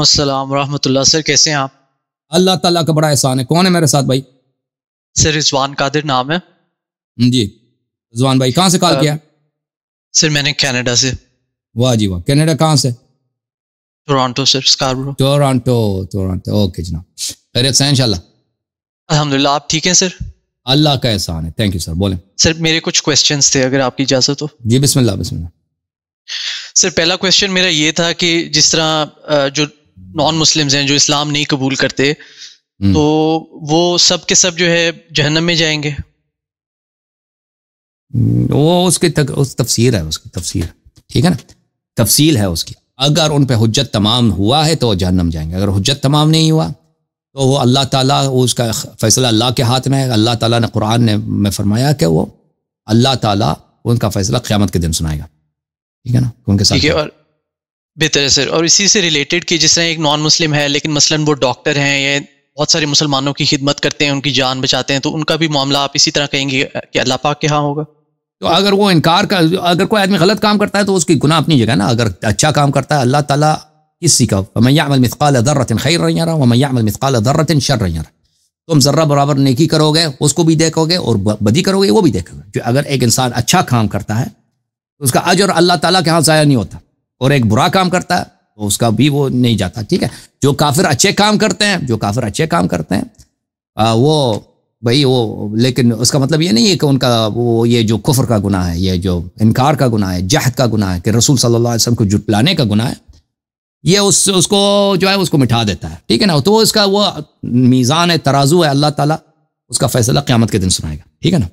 अस्सलाम रहमतुल्लाह सर कैसे हैं आप अल्लाह ताला का बड़ा एहसान है कौन है मेरे साथ भाई सर रिजवान कादिर नाम है हम्म, जी रिजवान भाई कहाँ से कॉल किया सर मैंने कनाडा से वाह जी वाह कनाडा कहाँ से Toronto sir Scarborough Toronto Toronto okay जनाब खैरियत से इंशाल्लाह अल्हम्दुलिल्लाह आप ठीक हैं सर अल्लाह का एहसान है थैंक यू सर बोले सर मेरे कुछ क्वेश्चन थे अगर आपकी इजाज़त हो जी बिस्मिल्लाह बिस्मिल्लाह सर पहला क्वेश्चन मेरा ये था कि जिस तरह जो नॉन मुस्लिम्स हैं जो इस्लाम नहीं कबूल करते हम्म। तो वो सब के सब जो है जहनम में जाएंगे हम्म, वो उसकी तक, उस तफसीर है उसकी तफसीर ठीक है ना तफसील है उसकी अगर उन पर हजत तमाम हुआ है तो वह जहनम जाएंगे अगर हजत तमाम नहीं हुआ तो वो अल्लाह ताला उसका फैसला अल्लाह के हाथ में है अल्लाह ताला ने कुरान ने में फरमाया कि वो अल्लाह ताला उनका फैसला क़्यामत के दिन सुनाएगा ठीक है ना उनके साथ बेहतर है सर और इसी से रिलेटेड कि जिस तरह एक नॉन मुस्लिम है लेकिन मसलन वो डॉक्टर हैं या बहुत सारे मुसलमानों की खिदमत करते हैं उनकी जान बचाते हैं तो उनका भी मामला आप इसी तरह कहेंगे कि अल्लाह पाक के यहाँ होगा तो अगर वो इनकार का अगर कोई आदमी गलत काम करता है तो उसकी गुना अपनी जगह ना अगर अच्छा काम करता है अल्लाह ताला किसी का मैयामल मिसकाल दर्रतिन खैर यारा व मैयामल मिसकाल दर्रतिन शर रहा तुम जर्रा बराबर नेकी करोगे उसको भी देखोगे और बदी करोगे वो भी देखोगे जो अगर एक इंसान अच्छा काम करता है तो उसका अजर अल्लाह ताला के यहाँ ज़ाया नहीं होता और एक बुरा काम करता है तो उसका भी वो नहीं जाता ठीक है जो काफिर अच्छे काम करते हैं जो काफिर अच्छे काम करते हैं आ, वो भाई वो लेकिन उसका मतलब ये नहीं है कि उनका वो ये जो कुफर का गुना है ये जो इनकार का गुना है जहद का गुना है कि रसूल सल्लल्लाहु अलैहि वसल्लम को जुटलाने का गुना है ये उस उसको जो है उसको मिठा देता है ठीक है ना तो इसका वो मीज़ान है तराजू है अल्लाह ताला उसका फैसला क़्यामत के दिन सुनाएगा ठीक है ना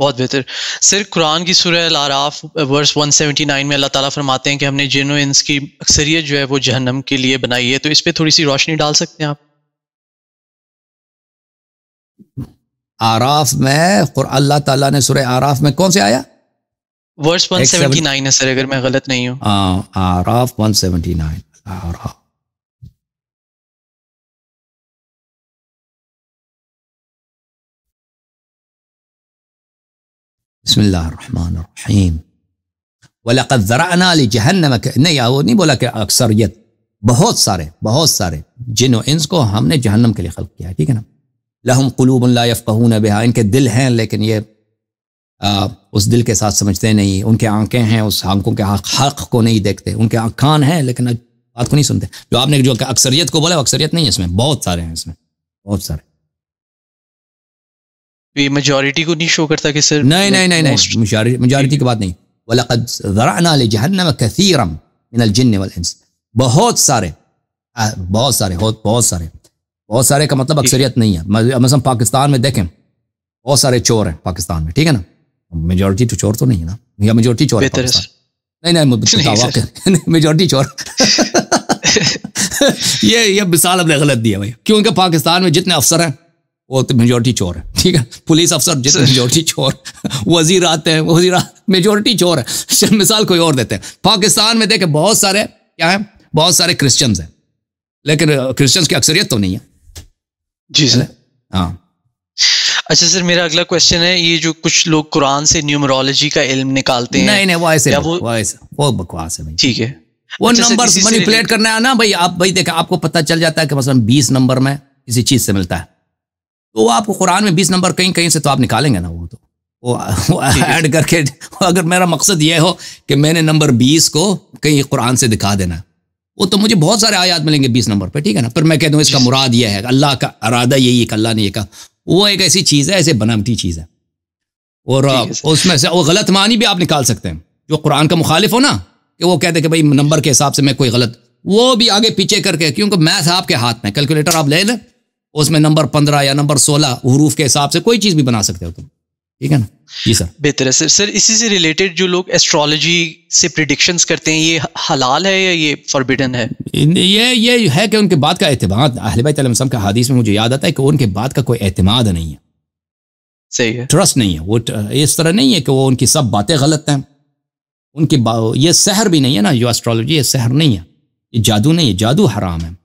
बहुत बेहतर सर कुरान की सूरह आराफ वर्स 179 में अल्लाह ताला फरमाते हैं कि हमने जिनो इंस की अक्सरियत जो है वो जहन्नम के लिए बनाई है तो इस पर थोड़ी सी रोशनी डाल सकते हैं आप आराफ में अल्लाह ताला ने सुरह आराफ में कौन से आया वर्स 179 है सर अगर मैं गलत नहीं हूँ हाँ, आराफ वन 179 आराफ بسم الله الرحمन الرहीम नहीं वो नहीं बोला कि अक्सरियत बहुत सारे बहुत सारे जिन और इंस को हमने जहन्नम के लिए खल्क किया है ठीक है ना लहम कलूब यफ़ून बिहा इनके दिल हैं लेकिन ये आ, उस दिल के साथ समझते नहीं उनके आंखें हैं उस आंखों के हक हक को नहीं देखते उनके आखान हैं लेकिन बात को नहीं सुनते जो आपने जो अक्सरियत को बोला अक्सरियत नहीं है इसमें बहुत सारे हैं इसमें बहुत सारे ये मेजॉरिटी को नहीं शो करता कि सर नहीं नहीं नहीं नहीं मेजॉरिटी की बात नहीं वलकद ज़राना जहन्नम कसीरम मिनल जिन्न वल बहुत सारे बहुत सारे बहुत बहुत सारे बहुत सारे का मतलब अक्सरियत नहीं है मसलन पाकिस्तान में देखें बहुत सारे चोर हैं पाकिस्तान में ठीक है ना मेजोरिटी तो चोर तो नहीं है ना या मेजोरिटी चोर है नहीं नहीं मेजोरिटी चोर ये ये मिसाल अपने गलत दिया भाई क्योंकि पाकिस्तान में जितने अफसर हैं वो तो मेजोरिटी चोर है ठीक है पुलिस अफसर जितने मेजोरिटी चोर वजीर आते हैं वजीर मेजोरिटी चोर है मिसाल कोई और देते हैं पाकिस्तान में देखे बहुत सारे क्या है बहुत सारे क्रिश्चियंस हैं लेकिन क्रिश्चियंस की अक्सरियत तो नहीं है जी सर हाँ अच्छा सर मेरा अगला क्वेश्चन है ये जो कुछ लोग कुरान से न्यूमरोलॉजी का इल्म निकालते हैं नहीं नहीं वो ऐसे वो वो बकवास है ठीक है वो नंबर अच्छा मैनिपुलेट करना है ना भाई आप भाई देखा आपको पता चल जाता है कि मसलन बीस नंबर में किसी चीज से मिलता है तो आपको कुरान में बीस नंबर कहीं कहीं से तो आप निकालेंगे ना वो तो वो ऐड करके अगर मेरा मकसद यह हो कि मैंने नंबर बीस को कहीं कुरान से दिखा देना वो तो मुझे बहुत सारे आयात मिलेंगे बीस नंबर पर ठीक है ना पर मैं कह दूँ इसका मुराद यह है अल्लाह का अरादा यही है अल्लाह ने ये कहा वो एक ऐसी चीज़ है ऐसे बनावटी चीज़ है और उसमें से वो गलत मानी भी आप निकाल सकते हैं जो कुरान का मुखालिफ हो ना कि वो कहते कि भाई नंबर के हिसाब से मैं कोई गलत वो भी आगे पीछे करके क्योंकि मैथ आपके हाथ में कैलकुलेटर आप ले लें उसमें नंबर पंद्रह या नंबर सोलह हरूफ के हिसाब से कोई चीज़ भी बना सकते हो तुम ठीक है ना जी सर बेहतर है सर सर इसी से रिलेटेड जो लोग एस्ट्रोलॉजी से प्रिडिक्शन करते हैं ये हलाल है या ये फॉरबिडन है ये ये है कि उनके बात का अहतमाद अहल के का में मुझे याद आता है कि उनके बात का कोई एतमाद नहीं है सही है ट्रस्ट नहीं है वो इस तरह नहीं है कि वो उनकी सब बातें गलत हैं उनकी ये सहर भी नहीं है ना जो एस्ट्रोलॉजी ये सहर नहीं है ये जादू नहीं है जादू हराम है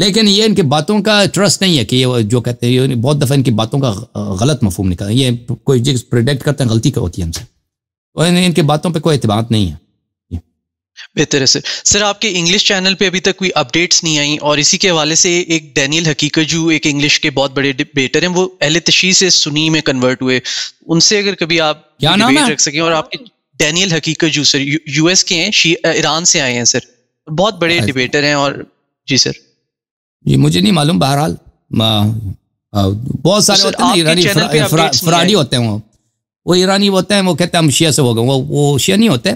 लेकिन ये इनकी बातों का ट्रस्ट नहीं है कि ये जो कहते हैं ये बहुत दफ़ा इनकी बातों का गलत मफहम निकल ये कोई चीज़ प्रोडक्ट करते हैं गलती होती है हमसे और तो इनकी बातों पर कोई अतबात नहीं है बेहतर है सर सर आपके इंग्लिश चैनल पे अभी तक कोई अपडेट्स नहीं आई और इसी के हवाले से एक डैनियल हकीकत जो एक इंग्लिश के बहुत बड़े डिबेटर हैं वो अहले तशी से सुनी में कन्वर्ट हुए उनसे अगर कभी आप क्या नाम है? रख सकें और आपके डैनियल हकीकत जो सर यूएस के हैं ईरान से आए हैं सर बहुत बड़े डिबेटर अच्छा। हैं और जी सर ये मुझे नहीं मालूम बहरहाल बहुत सारे तो होते हैं ईरानी फ्राडी होते हैं वो वो ईरानी होते हैं वो कहते हैं हम शिया से हो गए वो वो शिया नहीं होते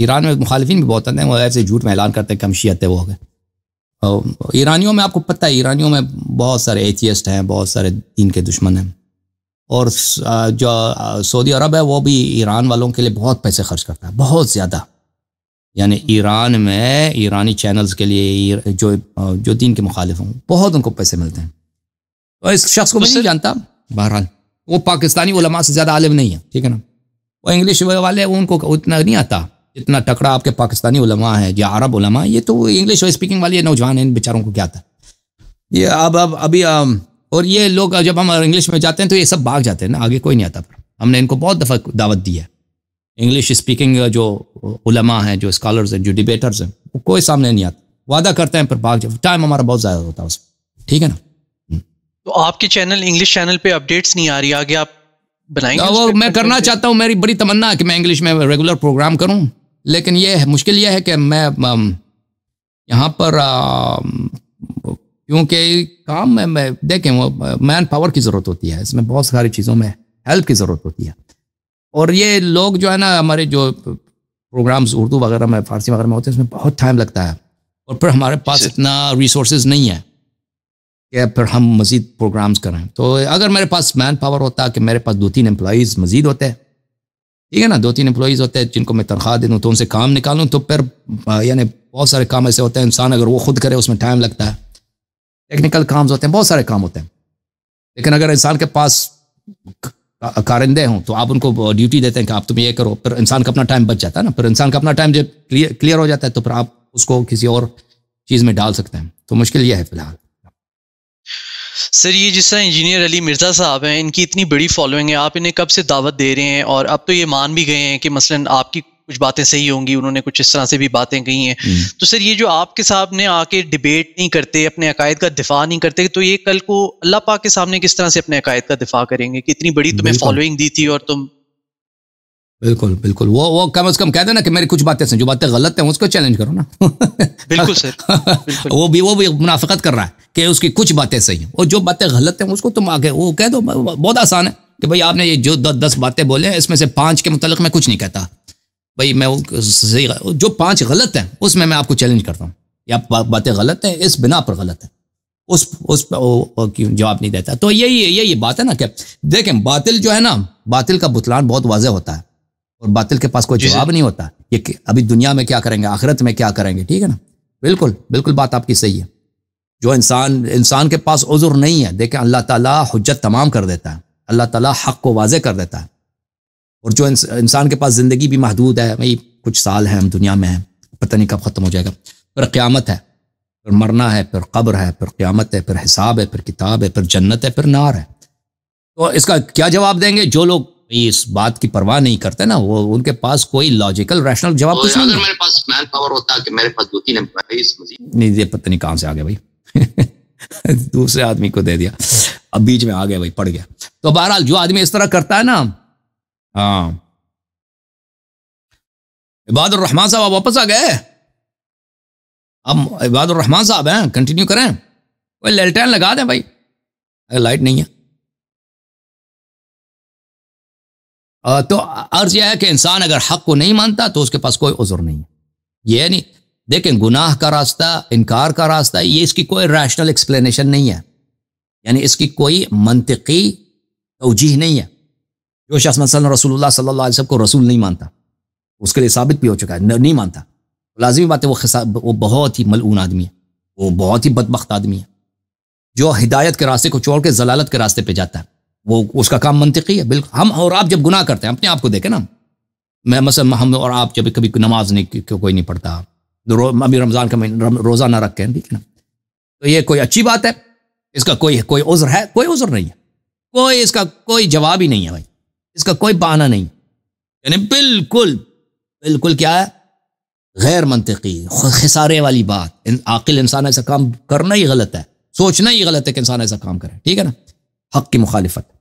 ईरान में मुखालफिन भी बहुत होते हैं वो ऐसे झूठ में ऐलान करते हैं कि हम शिया थे वो हो गए ईरानियों में आपको पता है ईरानियों में बहुत सारे एथियस्ट हैं बहुत सारे दीन के दुश्मन हैं और जो सऊदी अरब है वो भी ईरान वालों के लिए बहुत पैसे खर्च करता है बहुत ज़्यादा यानी ईरान में ईरानी चैनल्स के लिए जो जो दिन के मुखालिफ हों बहुत उनको पैसे मिलते हैं तो इस शख्स को मैं नहीं तो जानता बहरहाल वो पाकिस्तानी उलमा से ज़्यादा आलिम नहीं है ठीक है ना वो इंग्लिश वाले उनको उतना नहीं आता इतना टकरा आपके पाकिस्तानी उलमा है या अरब उलमा ये तो इंग्लिश स्पीकिंग वाले नौजवान है इन बेचारों को क्या आता ये अब अब अभी और ये लोग जब हम इंग्लिश में जाते हैं तो ये सब भाग जाते हैं ना आगे कोई नहीं आता पर हमने इनको बहुत दफ़ा दावत दी है इंग्लिश स्पीकिंग uh, जो उलमा हैं जो स्कॉलर्स हैं जो डिबेटर्स हैं वो कोई सामने नहीं आते वादा करते हैं पर भाग टाइम हमारा बहुत ज़्यादा होता है उसमें ठीक है ना हम्म। तो आपके चैनल इंग्लिश चैनल पे अपडेट्स नहीं आ रही आगे आप बनाएंगे वो मैं करना चाहता हूँ मेरी बड़ी तमन्ना है कि मैं इंग्लिश में रेगुलर प्रोग्राम करूँ लेकिन ये मुश्किल ये है कि मैं यहाँ पर क्योंकि काम में मैं देखें वो मैन पावर की ज़रूरत होती है इसमें बहुत सारी चीज़ों में हेल्प की ज़रूरत होती है और ये लोग जो है ना हमारे जो प्रोग्राम्स उर्दू वगैरह में फारसी वगैरह में होते हैं उसमें बहुत टाइम लगता है और फिर हमारे पास इतना रिसोर्स नहीं है कि फिर हम मज़ीद प्रोग्राम्स करें तो अगर मेरे पास मैन पावर होता कि मेरे पास दो तीन एम्प्लॉज़ मज़ीद होते हैं ठीक है ना दो तीन एम्प्लॉज़ होते हैं जिनको मैं तनख्वाह दे दूँ तो उनसे काम निकालूँ तो फिर यानी बहुत सारे काम ऐसे होते हैं इंसान अगर वो खुद करे उसमें टाइम लगता है टेक्निकल काम्स होते हैं बहुत सारे काम होते हैं लेकिन अगर इंसान के पास कारिंदे हों तो आप उनको ड्यूटी देते हैं कि आप तुम ये करो फिर इंसान का अपना टाइम बच जाता है ना फिर इंसान का अपना टाइम जब क्लियर क्लियर हो जाता है तो फिर आप उसको किसी और चीज़ में डाल सकते हैं तो मुश्किल यह है फिलहाल सर ये जिस तरह इंजीनियर अली मिर्ज़ा साहब हैं इनकी इतनी बड़ी फॉलोइंग है आप इन्हें कब से दावत दे रहे हैं और अब तो ये मान भी गए हैं कि मसलन आपकी कुछ बातें सही होंगी उन्होंने कुछ इस तरह से भी बातें कही हैं हम्म। तो सर ये जो आपके सामने आके डिबेट नहीं करते अपने अकायद का दिफा नहीं करते तो ये कल को अल्लाह पाक के सामने किस तरह से अपने अकायद का दिफा करेंगे कि इतनी बड़ी तुम्हें फॉलोइंग दी थी और तुम बिल्कुल बिल्कुल वो वो कम से कम कह देना कि मेरी कुछ बातें जो बातें गलत हैं उसको चैलेंज करो ना बिल्कुल सर बिल्कुल। वो भी वो भी मुनाफिकत कर रहा है कि उसकी कुछ बातें सही हैं और जो बातें गलत हैं उसको तुम आगे वो कह दो बहुत आसान है कि भाई आपने ये जो दस बातें बोले हैं इसमें से पांच के मुतल मैं कुछ नहीं कहता भाई मैं वो सही जो पांच गलत हैं उसमें मैं आपको चैलेंज करता हूँ या बातें गलत हैं इस बिना पर गलत है उस उस पर जवाब नहीं देता तो यही यही बात है ना कि देखें बातिल जो है ना बातिल का बुतलान बहुत वाजह होता है और बातिल के पास कोई जवाब नहीं होता ये अभी दुनिया में क्या करेंगे आखिरत में क्या करेंगे ठीक है ना बिल्कुल बिल्कुल बात आपकी सही है जो इंसान इंसान के पास उजुर नहीं है देखें अल्लाह ताला हजत तमाम कर देता है अल्लाह ताला हक को वाजे कर देता है और जो इंसान के पास ज़िंदगी भी महदूद है भाई कुछ साल हैं हम दुनिया में हैं पता नहीं कब ख़त्म हो जाएगा फिर क़्यामत है फिर मरना है फिर कब्र है फिर क़्यामत है फिर हिसाब है फिर किताब है फिर जन्नत है फिर नार है तो इसका क्या जवाब देंगे जो लोग इस बात की परवाह नहीं करते ना वो उनके पास कोई लॉजिकल रैशनल जवाब तो कुछ नहीं मेरे पास मैन पावर होता कि मेरे पास दो तीन नहीं ये पता नहीं कहाँ से आ गया भाई दूसरे आदमी को दे दिया अब बीच में आ गया भाई पड़ गया तो बहरहाल जो आदमी इस तरह करता है ना इबाद हाँ। इबादुर रहमान साहब आप वापस आ गए अब इबादुर रहमान साहब हैं कंटिन्यू करें वही लेल्टैन लगा दें भाई अगर लाइट नहीं है आ, तो अर्ज यह है कि इंसान अगर हक को नहीं मानता तो उसके पास कोई उजर नहीं है यह नहीं देखें गुनाह का रास्ता इनकार का रास्ता ये इसकी कोई रैशनल एक्सप्लेनेशन नहीं है यानी इसकी कोई मनतकी तोजीह नहीं है जो शख्स मसल रसूलुल्लाह सल्लल्लाहु को रसूल नहीं मानता उसके लिए साबित भी हो चुका है नहीं मानता लाजमी बात है वो वो बहुत ही मलून आदमी है वो बहुत ही बदबख्त आदमी है जो हिदायत के रास्ते को छोड़ के जलालत के रास्ते पे जाता है वो उसका काम मनतकी है बिल्कुल हम और आप जब गुनाह करते हैं अपने आप को देखें ना मैं मसल हम और आप जब कभी नमाज नहीं कोई नहीं पढ़ता अभी रमज़ान का महीना रोज़ा ना रखें ठीक है ना तो ये कोई अच्छी बात है इसका कोई कोई उज़्र है कोई उज़्र नहीं है कोई इसका कोई जवाब ही नहीं है भाई इसका कोई बहाना नहीं यानी बिल्कुल बिल्कुल क्या है गैर मनतकी खिसारे वाली बात इन आकिल इंसान ऐसा काम करना ही गलत है सोचना ही गलत है कि इंसान ऐसा काम करे ठीक है ना हक की मुखालिफत